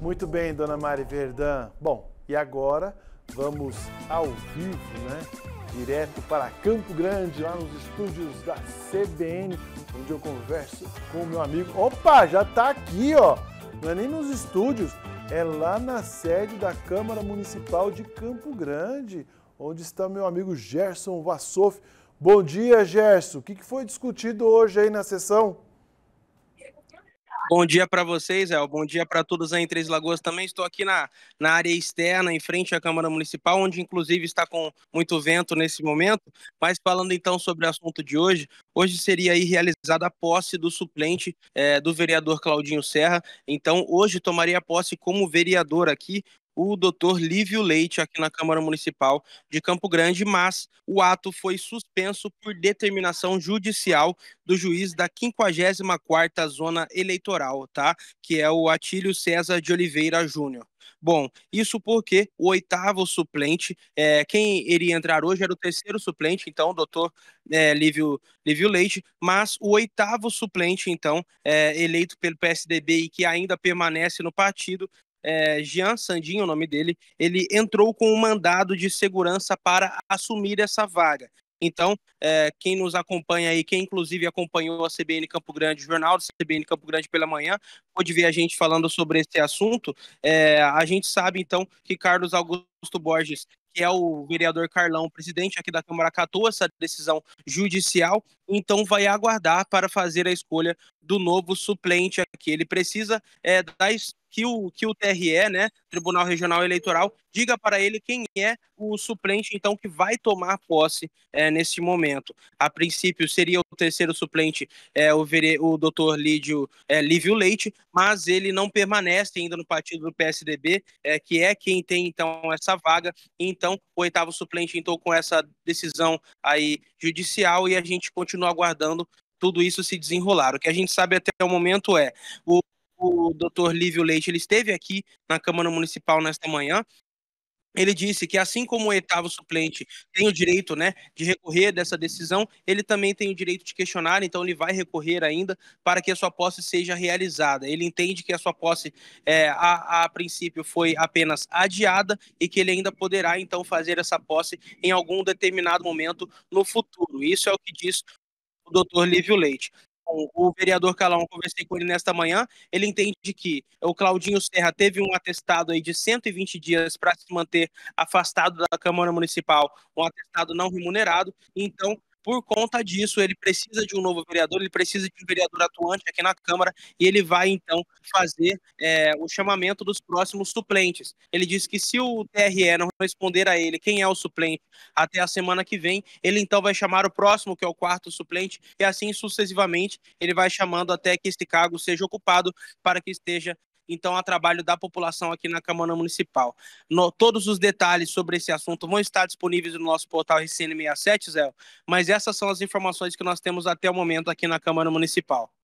Muito bem, dona Mari Verdã. Bom, e agora vamos ao vivo, né? Direto para Campo Grande, lá nos estúdios da CBN, onde eu converso com o meu amigo. Opa, já tá aqui, ó. Não é nem nos estúdios, é lá na sede da Câmara Municipal de Campo Grande, onde está meu amigo Gerson Vassoff. Bom dia, Gerson. O que foi discutido hoje aí na sessão? Bom dia para vocês, El. Bom dia para todos aí em Três Lagoas também. Estou aqui na, na área externa, em frente à Câmara Municipal, onde inclusive está com muito vento nesse momento. Mas falando então sobre o assunto de hoje, hoje seria aí realizada a posse do suplente é, do vereador Claudinho Serra. Então, hoje tomaria posse como vereador aqui o doutor Lívio Leite aqui na Câmara Municipal de Campo Grande, mas o ato foi suspenso por determinação judicial do juiz da 54ª Zona Eleitoral, tá? Que é o Atílio César de Oliveira Júnior. Bom, isso porque o oitavo suplente, é, quem iria entrar hoje era o terceiro suplente, então, o doutor é, Lívio, Lívio Leite, mas o oitavo suplente, então, é, eleito pelo PSDB e que ainda permanece no partido, é, Jean Sandinho, o nome dele, ele entrou com um mandado de segurança para assumir essa vaga. Então, é, quem nos acompanha aí, quem inclusive acompanhou a CBN Campo Grande, o jornal da CBN Campo Grande pela manhã, pode ver a gente falando sobre esse assunto. É, a gente sabe, então, que Carlos Augusto Borges, que é o vereador Carlão, presidente aqui da Câmara, acatou essa decisão judicial, então vai aguardar para fazer a escolha do novo suplente aqui. Ele precisa é, das que o, que o TRE, né, Tribunal Regional Eleitoral, diga para ele quem é o suplente, então, que vai tomar posse é, nesse momento. A princípio, seria o terceiro suplente, é, o, vere, o doutor Lídio, é, Lívio Leite, mas ele não permanece ainda no partido do PSDB, é, que é quem tem, então, essa vaga. Então, o oitavo suplente, então, com essa decisão aí judicial, e a gente continua aguardando tudo isso se desenrolar. O que a gente sabe até o momento é o, o Dr. Lívio Leite ele esteve aqui na Câmara Municipal nesta manhã. Ele disse que, assim como o oitavo suplente tem o direito né, de recorrer dessa decisão, ele também tem o direito de questionar, então ele vai recorrer ainda para que a sua posse seja realizada. Ele entende que a sua posse, é, a, a princípio, foi apenas adiada e que ele ainda poderá, então, fazer essa posse em algum determinado momento no futuro. Isso é o que diz o doutor Lívio Leite. Então, o vereador Calão, conversei com ele nesta manhã, ele entende que o Claudinho Serra teve um atestado aí de 120 dias para se manter afastado da Câmara Municipal, um atestado não remunerado, então por conta disso, ele precisa de um novo vereador, ele precisa de um vereador atuante aqui na Câmara e ele vai, então, fazer é, o chamamento dos próximos suplentes. Ele disse que se o TRE não responder a ele quem é o suplente até a semana que vem, ele então vai chamar o próximo, que é o quarto suplente, e assim sucessivamente ele vai chamando até que este cargo seja ocupado para que esteja então, há trabalho da população aqui na Câmara Municipal. No, todos os detalhes sobre esse assunto vão estar disponíveis no nosso portal RCN67, Zé, mas essas são as informações que nós temos até o momento aqui na Câmara Municipal.